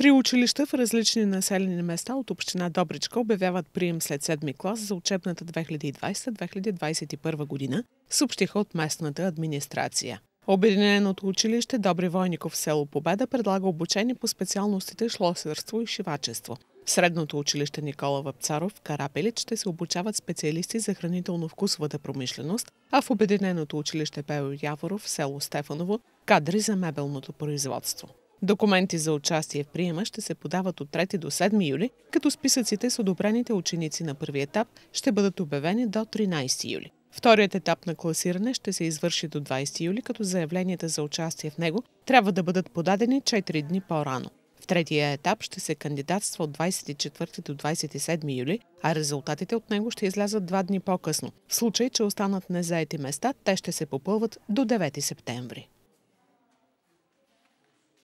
Три училища в различни населени места от община Добричка обявяват прием след седми клас за учебната 2020-2021 година, съобщиха от местната администрация. Обединеното училище Добри Войников в село Победа предлага обучение по специалностите шлосерство и шивачество. В средното училище Никола Въпцаров в Карапелит ще се обучават специалисти за хранително-вкусовата промишленост, а в Обединеното училище Пео Яворов в село Стефаново кадри за мебелното производство. Документи за участие в приема ще се подават от 3 до 7 юли, като списъците с одобрените ученици на първи етап ще бъдат обявени до 13 юли. Вторият етап на класиране ще се извърши до 20 юли, като заявленията за участие в него трябва да бъдат подадени 4 дни по-рано. В третия етап ще се кандидатства от 24 до 27 юли, а резултатите от него ще излязат два дни по-късно. В случай, че останат незаети места, те ще се попълват до 9 септември.